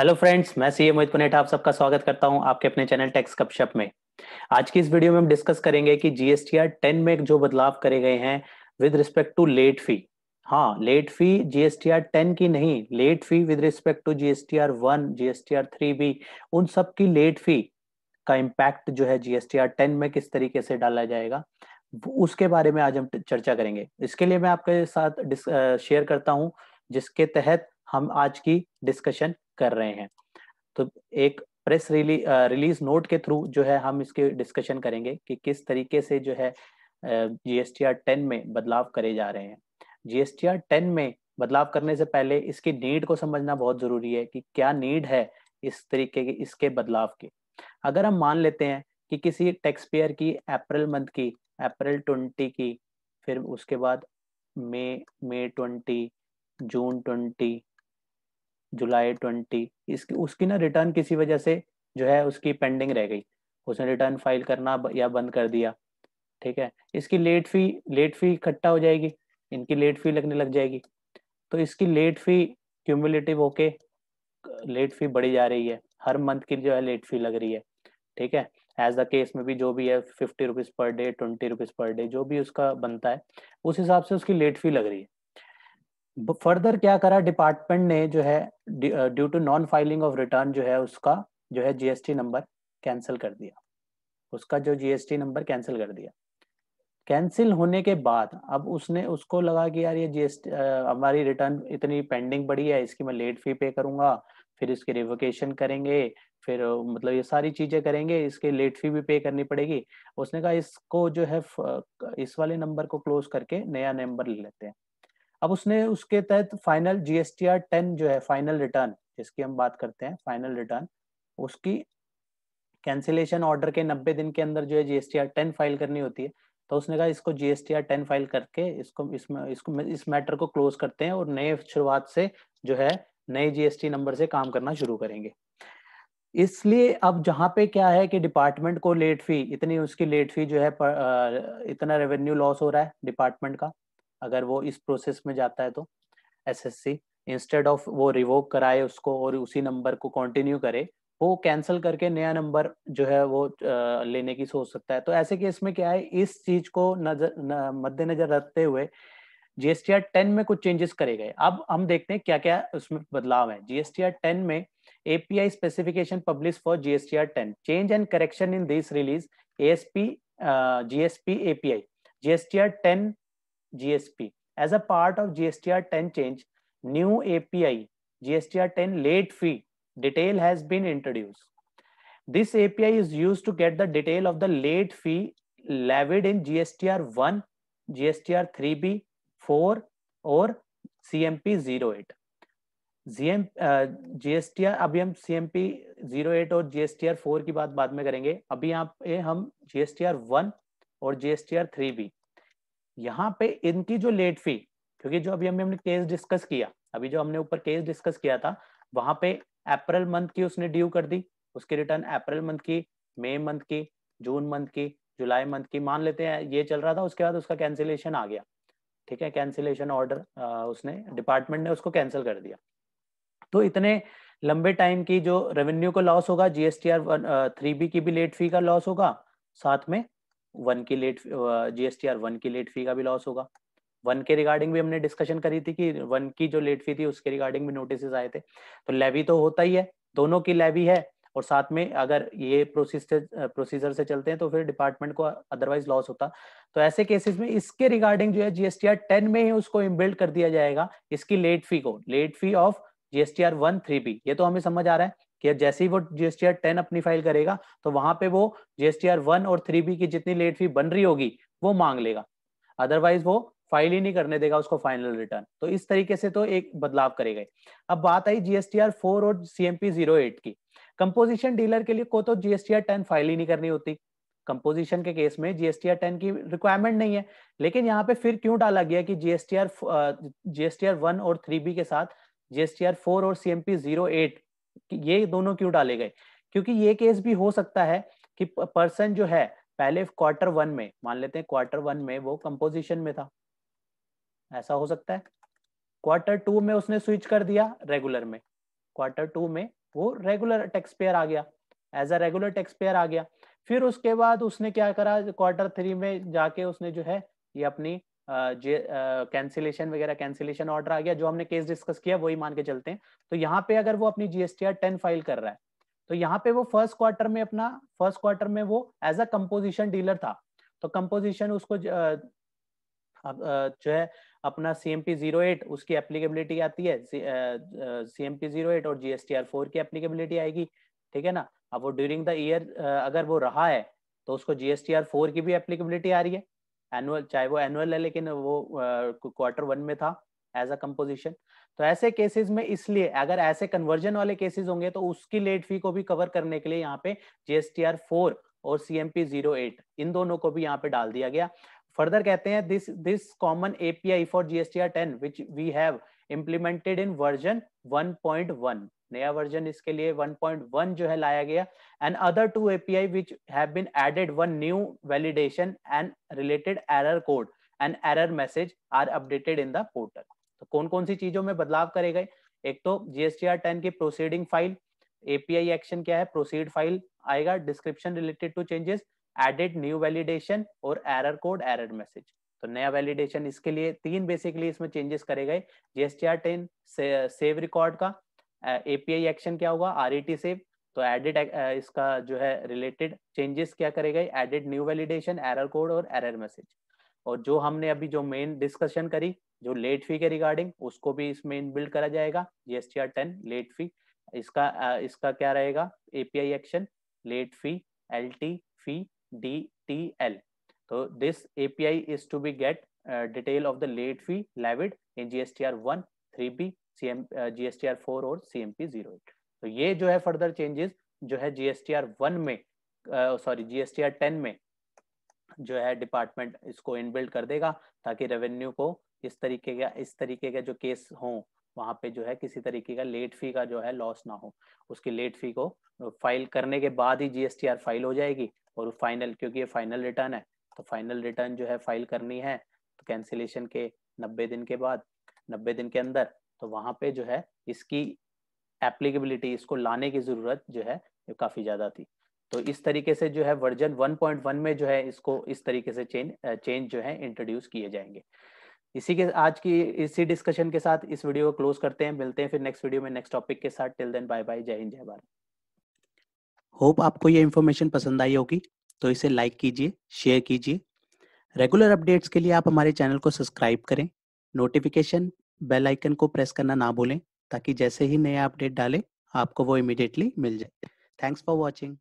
Hello friends मैं CA Mohit Puneet आप सबका स्वागत करता हूं आपके अपने चैनल टैक्स कपशप में आज की इस वीडियो में हम डिस्कस करेंगे कि जीएसटीआर 10 में जो बदलाव करे गए हैं with respect to late fee हाँ लेट फी जीएसटीआर 10 की नहीं late fee with respect to GSTR 1 GSTR 3 भी उन सब की लेट फी का इम्पैक्ट जो है जीएसटीआर टेन में किस तरीके से डाला जाएगा उसके बारे में आज हम चर्चा करेंगे इसके लिए मैं आपके साथ शेयर करता हूँ जिसके तहत हम आज की डिस्कशन कर रहे हैं तो एक प्रेस रिली रिलीज नोट के थ्रू जो है हम इसके डिस्कशन करेंगे कि किस तरीके से जो है जीएसटीआर टेन में बदलाव करे जा रहे हैं जीएसटीआर टेन में बदलाव करने से पहले इसकी नीड को समझना बहुत जरूरी है कि क्या नीड है इस तरीके के इसके बदलाव के अगर हम मान लेते हैं कि किसी टैक्स पेयर की अप्रैल मंथ की अप्रैल ट्वेंटी की फिर उसके बाद मई मई ट्वेंटी जून ट्वेंटी जुलाई ट्वेंटी इसकी उसकी ना रिटर्न किसी वजह से जो है उसकी पेंडिंग रह गई उसने रिटर्न फाइल करना या बंद कर दिया ठीक है इसकी लेट फी लेट फी इकट्ठा हो जाएगी इनकी लेट फी लगने लग जाएगी तो इसकी लेट फी क्यूमुलेटिव होके लेट फी बढ़ी जा रही है हर मंथ की जो है लेट फी लग रही है ठीक है एज द केस में भी जो भी है fifty rupees per day twenty rupees per day जो भी उसका बनता है उस हिसाब से उसकी लेट फी लग रही है फर्दर क्या करा डिपार्टमेंट ने जो है due to non filing of return जो है उसका जो है जीएसटी नंबर कैंसिल कर दिया उसका जो जीएसटी नंबर कैंसिल कर दिया कैंसिल होने के बाद अब उसने उसको लगा कि यार ये जीएसटी uh, हमारी रिटर्न इतनी पेंडिंग पड़ी है इसकी मैं लेट फी पे करूंगा फिर इसकी रिवोकेशन करेंगे फिर uh, मतलब ये सारी चीजें करेंगे इसके लेट फी भी पे करनी पड़ेगी उसने कहा इसको जो है uh, इस वाले नंबर को क्लोज करके नया नंबर ले लेते हैं अब उसने उसके तहत फाइनल जीएसटीआर टेन जो है फाइनल रिटर्न जिसकी हम बात करते हैं फाइनल रिटर्न उसकी कैंसिलेशन ऑर्डर के नब्बे दिन के अंदर जो है जीएसटीआर टेन फाइल करनी होती है तो उसने कहा इसको जीएसटीआर टेन फाइल करके इसको इसमें इसको इस मैटर को क्लोज करते हैं और नए शुरुआत से जो है नए जीएसटी नंबर से काम करना शुरू करेंगे इसलिए अब जहां पे क्या है कि डिपार्टमेंट को लेट फी इतनी उसकी लेट फी जो है पर, इतना रेवेन्यू लॉस हो रहा है डिपार्टमेंट का अगर वो इस प्रोसेस में जाता है तो एसएससी इंस्टेड ऑफ वो रिवोक कराए उसको और उसी नंबर को कंटिन्यू करे वो कैंसिल करके नया नंबर जो है वो लेने की सोच सकता है तो ऐसे केस में क्या है इस चीज को नजर मद्देनजर रखते हुए जीएसटीआर टेन में कुछ चेंजेस करे गए अब हम देखते हैं क्या क्या उसमें बदलाव है जीएसटीआर टेन में API specification publish for GSTR ten change and correction in this release ASP GSP API API. GSTR ten GSP. As a part of GSTR 10 change, new API GSTR 10 late fee detail has been introduced. This API is used to get the detail of the late fee levied in GSTR 1, GSTR 3B, 4 or CMP 08. GM, GSTR अभी हम CMP 08 और GSTR 4 की बात बाद में करेंगे अभी यहाँ पे हम GSTR 1 और GSTR 3B यहाँ पे इनकी जो लेट फी क्योंकि जो अभी हमने केस डिस्कस किया अभी जो हमने ऊपर केस डिस्कस किया था वहां पे अप्रैल मंथ की उसने ड्यू कर दी उसकी रिटर्न अप्रैल मंथ की मई मंथ की जून मंथ की जुलाई मंथ की मान लेते हैं ये चल रहा था उसके बाद उसका कैंसिलेशन आ गया ठीक है कैंसिलेशन ऑर्डर उसने डिपार्टमेंट ने उसको कैंसिल कर दिया तो इतने लंबे टाइम की जो रेवेन्यू का लॉस होगा जीएसटीआर थ्री बी की भी लेट फी का लॉस होगा साथ में वन की लेट जीएसटीआर वन की लेट फी का भी लॉस होगा वन के रिगार्डिंग भी हमने डिस्कशन करी थी कि वन की जो लेट फी थी उसके रिगार्डिंग भी नोटिस आए थे तो लेवी तो होता ही है दोनों की लेवी है और साथ में अगर ये प्रोसीजर प्रोसीजर से चलते हैं तो फिर डिपार्टमेंट को अदरवाइज लॉस होता तो ऐसे केसेस में इसके रिगार्डिंग जो है जीएसटीआर टेन में ही उसको इम्बिल्ड कर दिया जाएगा इसकी लेट फी को late fee of GSTR one three B ये तो हमें समझ आ रहा है कि जैसे ही वो जीएसटीआर टेन अपनी फाइल करेगा तो वहां पे वो जीएसटीआर वन और थ्री बी की जितनी लेट फी बन रही होगी वो मांग लेगा अदरवाइज वो फाइल ही नहीं करने देगा उसको फाइनल रिटर्न तो इस तरीके से तो एक बदलाव करेगा अब बात आई जीएसटीआर फोर और सीएमपी जीरो एट की कंपोजिशन डीलर के लिए को तो जीएसटीआर टेन फाइल ही नहीं करनी होती कंपोजिशन के केस में जीएसटीआर टेन की रिक्वायरमेंट नहीं है लेकिन यहाँ पे फिर क्यों डाला गया कि जीएसटीआर जीएसटीआर वन और थ्री बी के साथ जीएसटीआर फोर और सीएमपी जीरो एट ये दोनों क्यों डाले गए क्योंकि ये केस भी हो सकता है कि पर्सन जो है पहले क्वार्टर वन में मान लेते हैं क्वार्टर वन में वो कंपोजिशन में था ऐसा हो सकता है क्वार्टर टू में उसने स्विच कर दिया रेगुलर में क्वार्टर टू में वो रेगुलर टैक्स पेयर आ गया as a regular tax payer आ गया फिर उसके बाद उसने क्या करा क्वार्टर थ्री में जाके उसने जो है ये अपनी कैंसिलेशन वगैरह कैंसिलेशन ऑर्डर आ गया जो हमने केस डिस्कस किया वही मान के चलते हैं तो यहाँ पे अगर वो अपनी जीएसटीआर टेन फाइल कर रहा है तो यहाँ पे वो फर्स्ट क्वार्टर में अपना फर्स्ट क्वार्टर में वो एज अ कंपोजिशन डीलर था तो कंपोजिशन उसको जो है अपना C M P zero eight उसकी एप्लीकेबिलिटी आती है C M P zero eight और जीएसटीआर फोर की एप्लीकेबिलिटी आएगी ठीक है ना अब वो ड्यूरिंग द ईयर अगर वो रहा है तो उसको जीएसटीआर फोर की भी एप्लीकेबिलिटी आ रही है एनुअल चाहे वो एनुअल है लेकिन वो क्वार्टर वन में था एज अ कंपोजिशन तो ऐसे केसेस में इसलिए अगर ऐसे कन्वर्जन वाले केसेस होंगे तो उसकी लेट फी को भी कवर करने के लिए यहाँ पे जीएसटीआर फोर और सीएमपी जीरो एट इन दोनों को भी यहाँ पे डाल दिया गया फर्दर कहते हैं this this common API for GSTR ten which we have implemented in version one point one नया वर्जन इसके लिए 1.1 जो है लाया गया and other two API which have been added one new validation and related error code and error message are updated in the portal तो कौन कौन सी चीजों में बदलाव करे गए एक तो जीएसटीआर टेन की प्रोसीडिंग फाइल एपीआई एक्शन क्या है प्रोसीड फाइल आएगा description related to changes added new validation और एरर कोड एरर मैसेज तो नया वैलिडेशन इसके लिए तीन बेसिकली इसमें चेंजेस करे गए जीएसटीआर टेन सेव रिकॉर्ड का एपीआई एक्शन क्या होगा आर से तो एडिड इसका जो है रिलेटेड चेंजेस क्या करेगा added new validation error code और एरर मैसेज और जो हमने अभी जो मेन डिस्कशन करी जो लेट फी के रिगार्डिंग उसको भी इसमें इनबिल्ड करा जाएगा GST R ten late fee इसका इसका क्या रहेगा API action late fee L T fee D T L तो this API is to be get detail of the late fee levied in R one three B CM GSTR four और C P zero eight तो ये जो है further changes जो है GSTR one में sorry GSTR ten में जो है डिपार्टमेंट इसको इनबिल्ड कर देगा ताकि रेवेन्यू को इस तरीके का इस तरीके का के जो केस हो वहां पे जो है किसी तरीके का लेट फी का जो है लॉस ना हो उसकी लेट फी को फाइल करने के बाद ही जीएसटीआर फाइल हो जाएगी और फाइनल क्योंकि ये फाइनल रिटर्न है तो फाइनल रिटर्न जो है फाइल करनी है तो कैंसिलेशन के नब्बे दिन के बाद नब्बे दिन के अंदर तो वहां पे जो है इसकी एप्लीकेबिलिटी इसको लाने की जरूरत जो है काफी ज्यादा थी तो इस तरीके से जो है वर्जन 1.1 में जो है इसको इस तरीके से चेंज चेंज जो है इंट्रोड्यूस किए जाएंगे इसी के आज की इसी डिस्कशन के साथ इस वीडियो को क्लोज करते हैं मिलते हैं फिर नेक्स्ट वीडियो में नेक्स्ट टॉपिक के साथ टिल देन बाय बाय जय हिंद जय भारत होप आपको ये इन्फॉर्मेशन पसंद आई होगी तो इसे लाइक कीजिए शेयर कीजिए रेगुलर अपडेट्स के लिए आप हमारे चैनल को सब्सक्राइब करें नोटिफिकेशन बेल आइकन को प्रेस करना ना भूलें ताकि जैसे ही नया अपडेट डालें आपको वो इमिडिएटली मिल जाए थैंक्स फॉर वॉचिंग